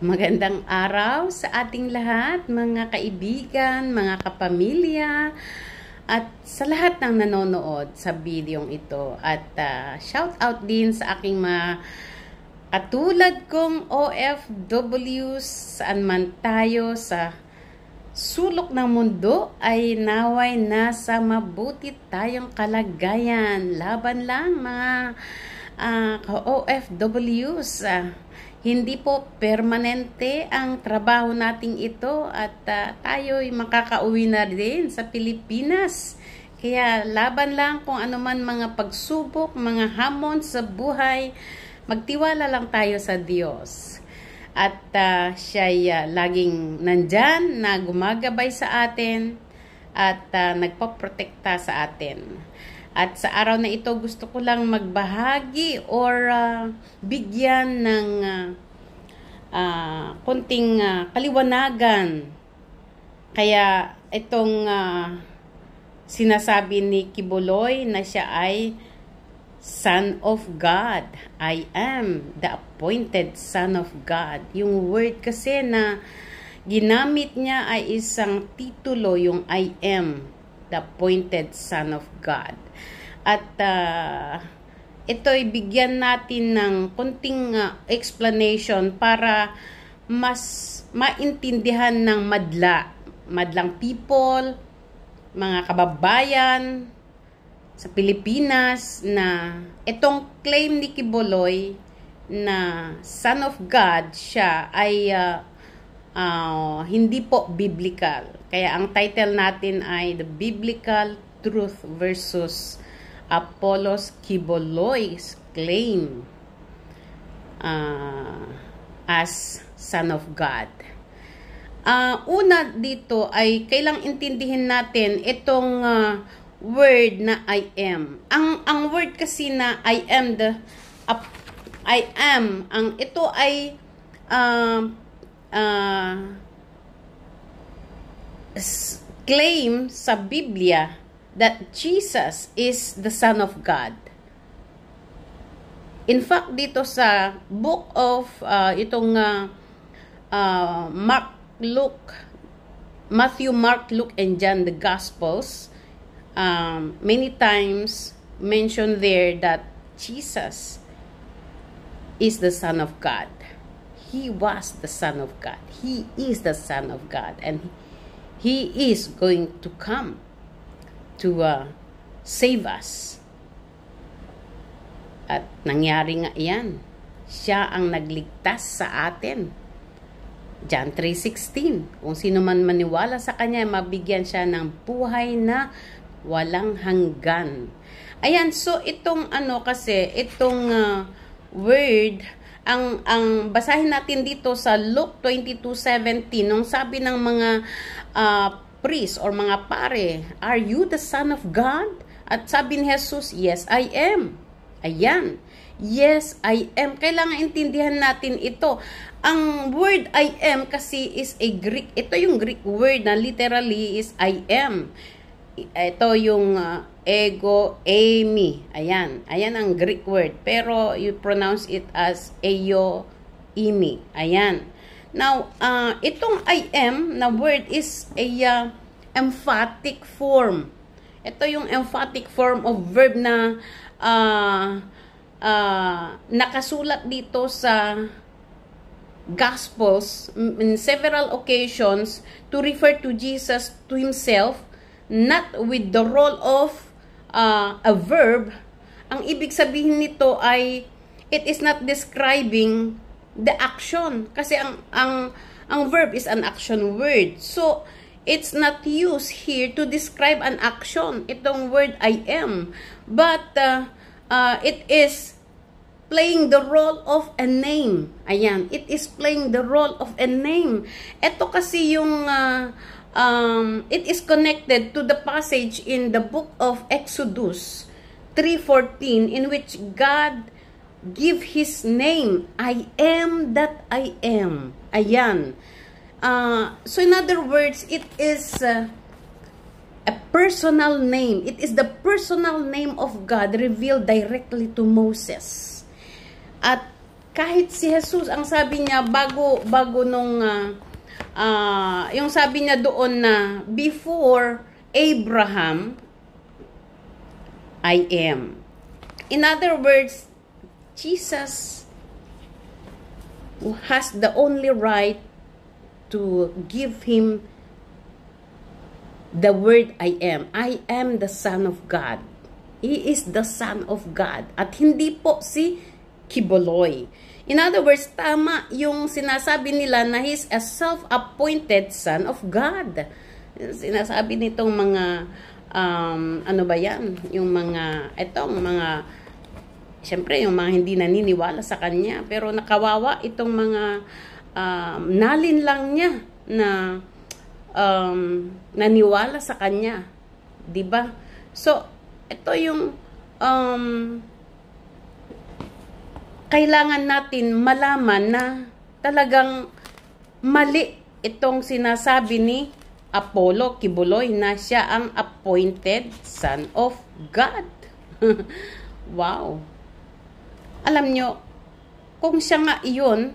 Magandang araw sa ating lahat, mga kaibigan, mga kapamilya, at sa lahat ng nanonood sa videong ito. At uh, shout out din sa aking mga katulad kong OFWs, saan man tayo sa sulok ng mundo ay naway nasa mabuti tayong kalagayan. Laban lang mga uh, ah, OFWs. Uh, ah, hindi po permanente ang trabaho nating ito at uh, ah, tayo ay makakauwi na din sa Pilipinas. Kaya laban lang kung anuman mga pagsubok, mga hamon sa buhay, magtiwala lang tayo sa Diyos. At uh, siya'y uh, laging nandyan na gumagabay sa atin at uh, nagpaprotekta sa atin. At sa araw na ito, gusto ko lang magbahagi or uh, bigyan ng uh, ah, uh, ah, kunting uh, kaliwanagan. Kaya itong uh, sinasabi ni Kibuloy na siya ay Son of God. I am the appointed Son of God. Yung word kasi na ginamit niya ay isang titulo, yung I am the appointed Son of God. At uh, ah, ito ibigyan natin ng kunting uh, explanation para mas maintindihan ng madla, madlang people, mga kababayan sa Pilipinas na itong claim ni Kiboloy na Son of God siya ay uh, uh, hindi po biblical. Kaya ang title natin ay The Biblical Truth versus Apollos Kiboloy's Claim uh, as Son of God. Uh, una dito ay kailang intindihin natin itong uh, word na I am. Ang ang word kasi na I am the uh, I am ang ito ay uh, uh, claim sa Biblia that Jesus is the Son of God. In fact, dito sa book of uh, itong uh, uh, Mark, Luke, Matthew, Mark, Luke, and John, the Gospels, um, many times mentioned there that Jesus is the Son of God he was the son of God. He is the son of God and he is going to come to uh, save us. At nangyari nga iyan. Siya ang nagligtas sa atin. John 3.16 Kung sino man maniwala sa kanya, mabigyan siya ng buhay na walang hanggan. Ayan, so itong ano kasi, itong uh, word ang ang basahin natin dito sa Luke 22:17 nung sabi ng mga uh, priest or mga pare, "Are you the son of God?" At sabi ni Jesus, "Yes, I am." Ayan. Yes, I am. Kailangan intindihan natin ito. Ang word I am kasi is a Greek. Ito yung Greek word na literally is I am. Ito yung uh, ego Amy. Ayan. Ayan ang Greek word. Pero you pronounce it as Eo Imi. Ayan. Now, uh, itong I am na word is a uh, emphatic form. Ito yung emphatic form of verb na uh, uh, nakasulat dito sa Gospels in several occasions to refer to Jesus to himself, not with the role of uh, a verb, ang ibig sabihin nito ay it is not describing the action. Kasi ang, ang, ang verb is an action word. So, it's not used here to describe an action. Itong word I am. But, uh, uh, it is playing the role of a name. Ayan, it is playing the role of a name. Ito kasi yung uh, um, it is connected to the passage in the book of Exodus 3.14 in which God give His name, I am that I am. Ayan. Uh, so in other words, it is uh, a personal name. It is the personal name of God revealed directly to Moses. At kahit si Jesus, ang sabi niya, bago, bago nung... Uh, uh, yung sabi niya doon na before Abraham, I am. In other words, Jesus has the only right to give him the word I am. I am the Son of God. He is the Son of God. At hindi po si kiboloy. In other words, tama yung sinasabi nila na he's a self-appointed son of God. Sinasabi nitong mga, um, ano ba yan? Yung mga, etong mga, syempre yung mga hindi naniniwala sa kanya. Pero nakawawa itong mga um, nalin lang niya na um, naniwala sa kanya. ba diba? So, ito yung um, kailangan natin malaman na talagang mali itong sinasabi ni Apollo Kibuloy na siya ang appointed son of God. wow. Alam nyo, kung siya nga iyon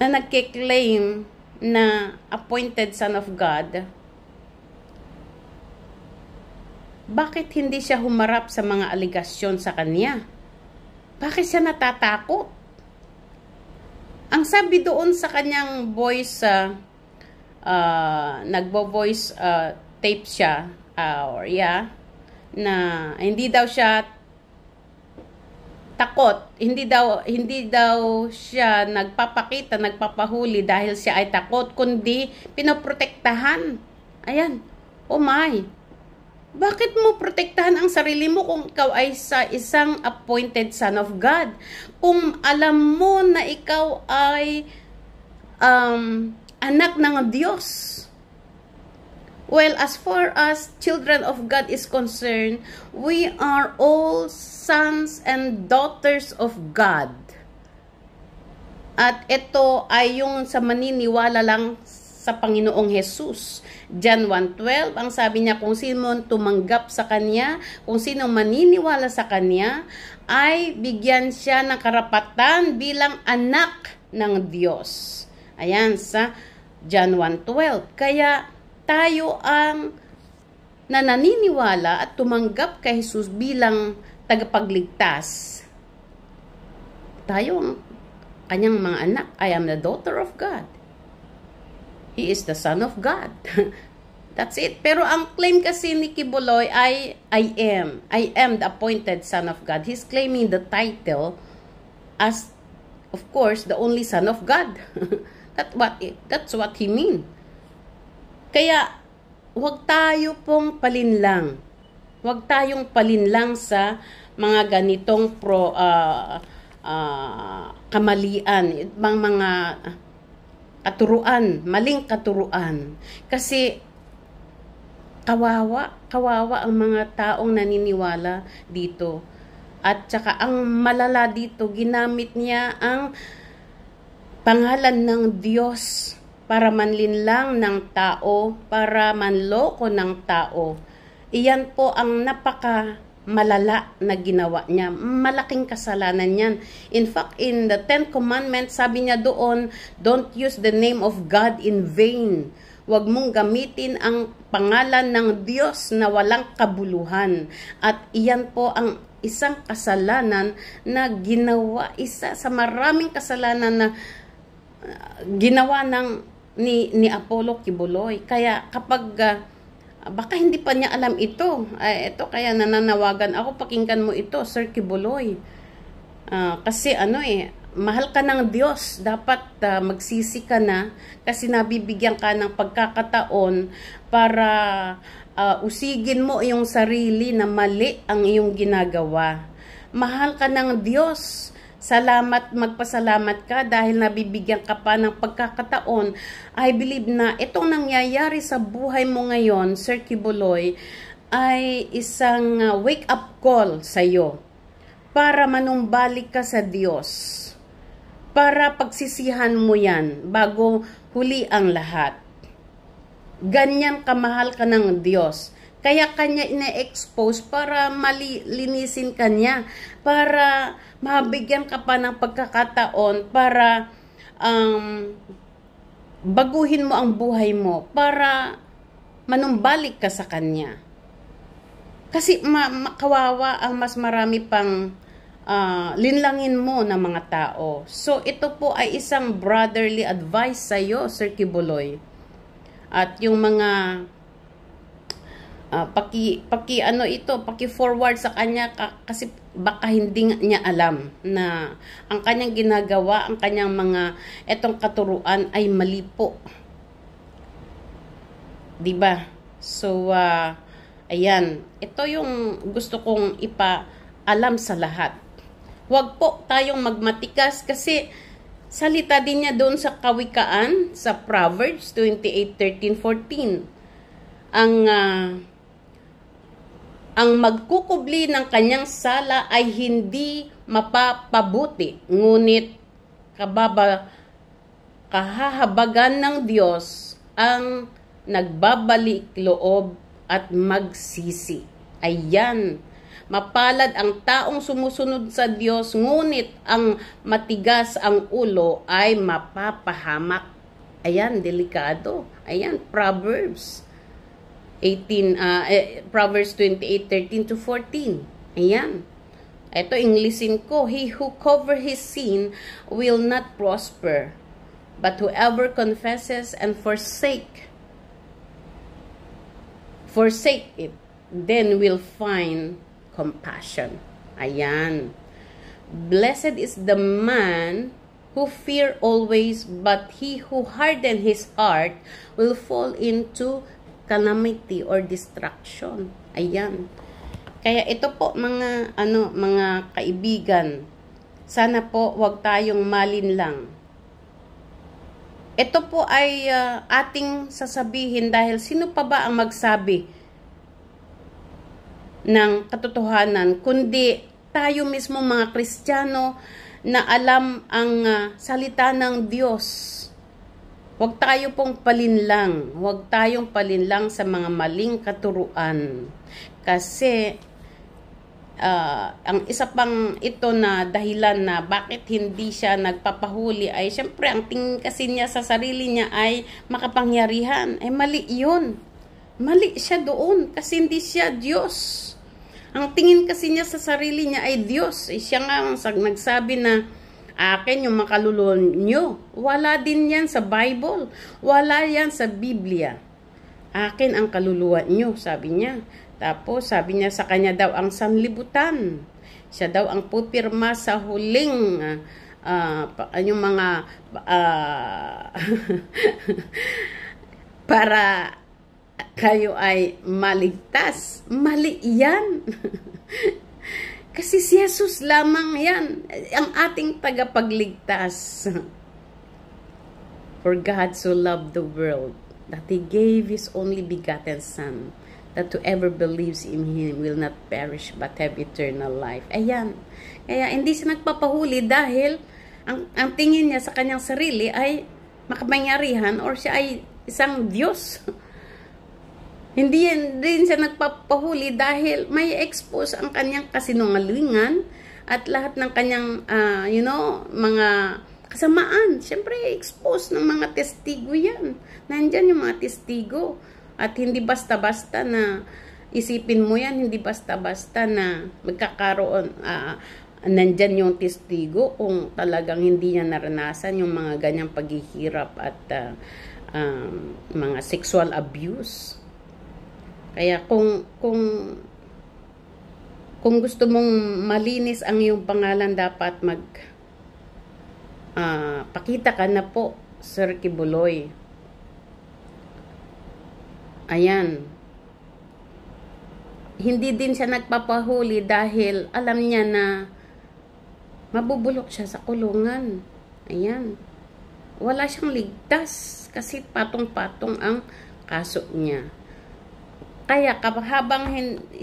na nagkiklaim na appointed son of God, bakit hindi siya humarap sa mga aligasyon sa kanya? Bakit siya natatakot? Ang sabi doon sa kanyang voice, uh, ah, uh, ah, nagbo-voice uh, ah, tape siya, uh, or yeah, na hindi daw siya takot, hindi daw hindi daw siya nagpapakita, nagpapahuli dahil siya ay takot kundi pinoprotektahan. Ayan. Oh my. Bakit mo protektahan ang sarili mo kung ikaw ay sa isang appointed son of God? Kung alam mo na ikaw ay um, anak ng Diyos. Well, as far as children of God is concerned, we are all sons and daughters of God. At ito ay yung sa maniniwala lang sa Panginoong Jesus. John 1.12, ang sabi niya, kung sino tumanggap sa kanya, kung sino maniniwala sa kanya, ay bigyan siya ng karapatan bilang anak ng Diyos. Ayan, sa John 1.12. Kaya tayo ang nananiniwala at tumanggap kay Jesus bilang tagapagligtas. Tayo ang kanyang mga anak. I am the daughter of God. He is the Son of God. That's it. Pero ang claim kasi ni Kibuloy ay, I am. I am the appointed Son of God. He's claiming the title as, of course, the only Son of God. That what it, that's what he mean. Kaya, huwag tayo pong palinlang. Huwag tayong palinlang sa mga ganitong pro, uh, uh, kamalian. Mga, mga katuruan, maling katuruan. Kasi kawawa, kawawa ang mga taong naniniwala dito. At saka ang malala dito, ginamit niya ang pangalan ng Diyos para manlinlang ng tao, para manloko ng tao. Iyan po ang napaka malala na ginawa niya. Malaking kasalanan niyan. In fact, in the Ten Commandments, sabi niya doon, don't use the name of God in vain. Huwag mong gamitin ang pangalan ng Diyos na walang kabuluhan. At iyan po ang isang kasalanan na ginawa, isa sa maraming kasalanan na ah, ginawa ng ni, ni Apollo Kibuloy. Kaya kapag uh, Baka hindi pa niya alam ito. Ay, ito kaya nananawagan ako, pakinggan mo ito, Sir Kibuloy. Uh, kasi ano eh, mahal ka ng Diyos. Dapat uh, magsisi ka na kasi nabibigyan ka ng pagkakataon para uh, usigin mo yung sarili na mali ang iyong ginagawa. Mahal ka ng Diyos Salamat, magpasalamat ka dahil nabibigyan ka pa ng pagkakataon. I believe na itong nangyayari sa buhay mo ngayon, Sir Kibuloy, ay isang uh, wake-up call sa iyo para manumbalik ka sa Diyos. Para pagsisihan mo yan bago huli ang lahat. Ganyan kamahal ka ng Diyos kaya kanya ina-expose para malinisin kanya, para mabigyan ka pa ng pagkakataon para um, baguhin mo ang buhay mo, para manumbalik ka sa kanya. Kasi ma- makawawa ang mas marami pang uh, linlangin mo ng mga tao. So ito po ay isang brotherly advice sa iyo, Sir Kibuloy. At yung mga Ah, paki paki ano ito, paki forward sa kanya ka, kasi baka hindi niya alam na ang kanyang ginagawa, ang kanyang mga etong katuruan ay mali po. 'Di ba? So uh, ayan, ito yung gusto kong ipaalam sa lahat. Huwag po tayong magmatikas kasi salita din niya doon sa Kawikaan sa Proverbs 28:13-14. Ang uh, ang magkukubli ng kanyang sala ay hindi mapapabuti, ngunit kababa, kahahabagan ng Diyos ang nagbabalik loob at magsisi. Ayan, mapalad ang taong sumusunod sa Diyos, ngunit ang matigas ang ulo ay mapapahamak. Ayan, delikado. Ayan, Proverbs 18, uh, ah, eh, Proverbs 28, 13 to 14. Ayan. Ito, Englishin ko. He who cover his sin will not prosper, but whoever confesses and forsake, forsake it, then will find compassion. Ayan. Blessed is the man who fear always, but he who harden his heart will fall into calamity or distraction. Ayan. Kaya ito po mga ano mga kaibigan, sana po wag tayong malinlang. Ito po ay uh, ating sasabihin dahil sino pa ba ang magsabi ng katotohanan kundi tayo mismo mga Kristiyano na alam ang uh, salita ng Diyos Huwag tayo pong palinlang. Huwag tayong palinlang sa mga maling katuruan. Kasi uh, ang isa pang ito na dahilan na bakit hindi siya nagpapahuli ay syempre ang tingin kasi niya sa sarili niya ay makapangyarihan. Eh mali yun. Mali siya doon kasi hindi siya Diyos. Ang tingin kasi niya sa sarili niya ay Diyos. Eh, siya nga ang nagsabi na akin yung makalulon nyo. Wala din yan sa Bible. Wala yan sa Biblia. Akin ang kaluluwa nyo, sabi niya. Tapos sabi niya sa kanya daw ang sanlibutan. Siya daw ang pupirma sa huling uh, yung mga uh, para kayo ay maligtas. Mali yan. Jesus lamang yan, ang ating tagapagligtas. For God so loved the world that He gave His only begotten Son, that whoever believes in Him will not perish but have eternal life. Ayan. Kaya hindi siya nagpapahuli dahil ang, ang tingin niya sa kanyang sarili ay makapangyarihan or siya ay isang Diyos. Hindi rin siya nagpapahuli dahil may expose ang kanyang kasinungalingan at lahat ng kanyang, uh, you know, mga kasamaan. Siyempre, expose ng mga testigo yan. Nandyan yung mga testigo. At hindi basta-basta na isipin mo yan, hindi basta-basta na magkakaroon, uh, nandyan yung testigo kung talagang hindi niya naranasan yung mga ganyang paghihirap at uh, um, mga sexual abuse. Kaya kung kung kung gusto mong malinis ang iyong pangalan dapat mag uh, pakita ka na po Sir Kibuloy. Ayan. Hindi din siya nagpapahuli dahil alam niya na mabubulok siya sa kulungan. Ayan. Wala siyang ligtas kasi patong-patong ang kaso niya. Kaya kapag habang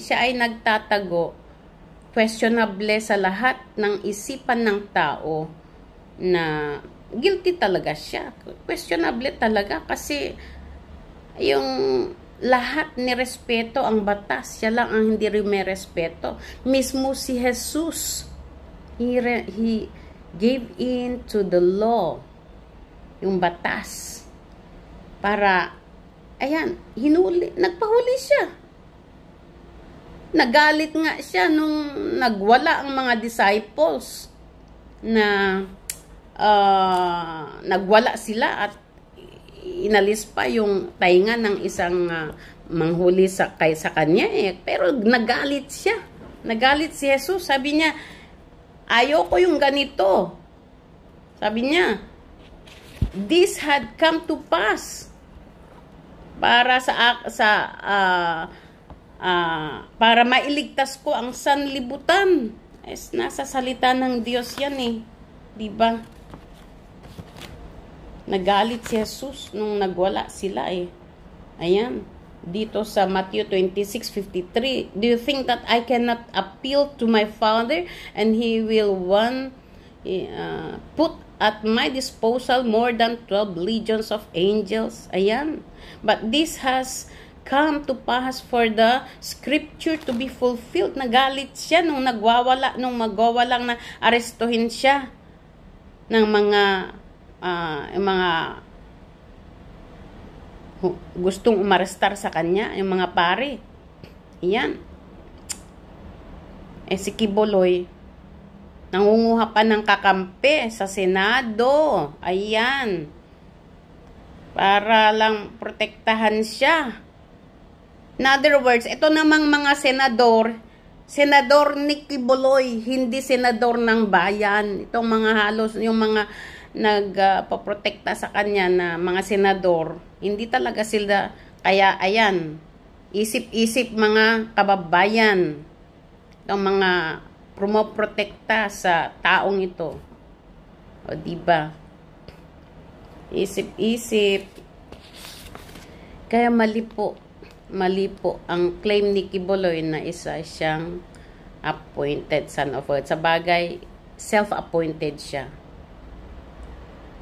siya ay nagtatago, questionable sa lahat ng isipan ng tao na guilty talaga siya. Questionable talaga kasi yung lahat ni respeto ang batas. Siya lang ang hindi rin may respeto. Mismo si Jesus, he, re, he gave in to the law, yung batas, para Ayan, hinuli, nagpahuli siya. Nagalit nga siya nung nagwala ang mga disciples na uh, nagwala sila at inalis pa yung tainga ng isang uh, manghuli sa, kay, sa kanya eh. Pero nagalit siya. Nagalit si Jesus. Sabi niya, ayoko yung ganito. Sabi niya, this had come to pass para sa sa uh, uh, para mailigtas ko ang sanlibutan. Es nasa salita ng Diyos 'yan eh, 'di ba? Nagalit si Jesus nung nagwala sila eh. Ayan. Dito sa Matthew 26:53, do you think that I cannot appeal to my Father and he will one uh, put at my disposal more than 12 legions of angels. Ayan. But this has come to pass for the scripture to be fulfilled. Nagalit siya nung nagwawala, nung magwawalang na arestuhin siya ng mga uh, mga gustong umarestar sa kanya, yung mga pare. Ayan. Eh si Kiboloy, Nangunguha pa ng kakampi sa Senado. Ayan. Para lang protektahan siya. In other words, ito namang mga senador, Senador Nicky Buloy, hindi senador ng bayan. Itong mga halos, yung mga nagpaprotekta uh, sa kanya na mga senador, hindi talaga sila, kaya ayan, isip-isip mga kababayan, itong mga promoprotekta sa taong ito. O, diba? Isip-isip. Kaya mali po, mali po ang claim ni Kiboloy na isa siyang appointed son of God. Sa bagay, self-appointed siya.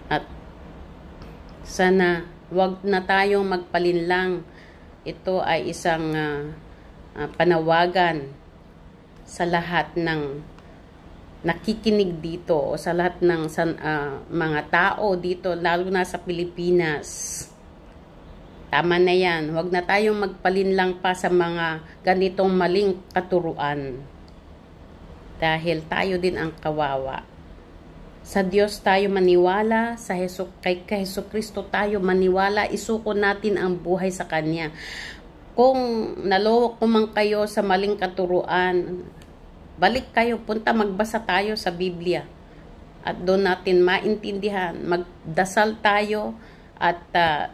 At sana wag na tayong magpalinlang. Ito ay isang uh, uh, panawagan sa lahat ng nakikinig dito o sa lahat ng uh, mga tao dito, lalo na sa Pilipinas. Tama na yan. Huwag na tayong magpalinlang pa sa mga ganitong maling katuruan. Dahil tayo din ang kawawa. Sa Diyos tayo maniwala, sa Heso, kay, Heso Kristo tayo maniwala, isuko natin ang buhay sa Kanya. Kung nalowak ko man kayo sa maling katuruan, Balik kayo, punta magbasa tayo sa Biblia. At doon natin maintindihan. Magdasal tayo at uh,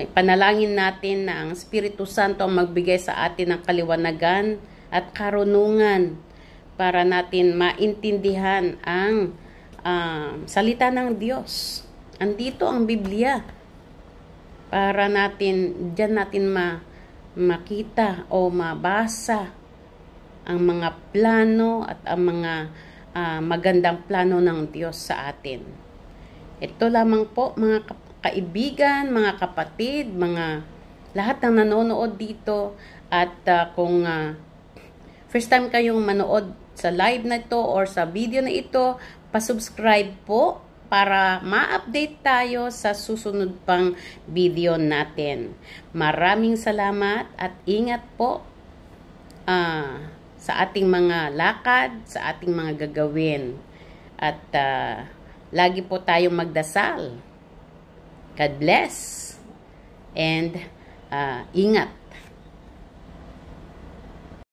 ay panalangin natin na ang Espiritu Santo ang magbigay sa atin ng kaliwanagan at karunungan para natin maintindihan ang uh, salita ng Diyos. Andito ang Biblia para natin, dyan natin ma, makita o mabasa ang mga plano at ang mga uh, magandang plano ng Diyos sa atin. Ito lamang po mga kaibigan, mga kapatid, mga lahat ng nanonood dito at uh, kung uh, first time kayong manood sa live na ito or sa video na ito, pa-subscribe po para ma-update tayo sa susunod pang video natin. Maraming salamat at ingat po. Ah... Uh, sa ating mga lakad, sa ating mga gagawin. At uh, lagi po tayong magdasal. God bless. And uh, ingat.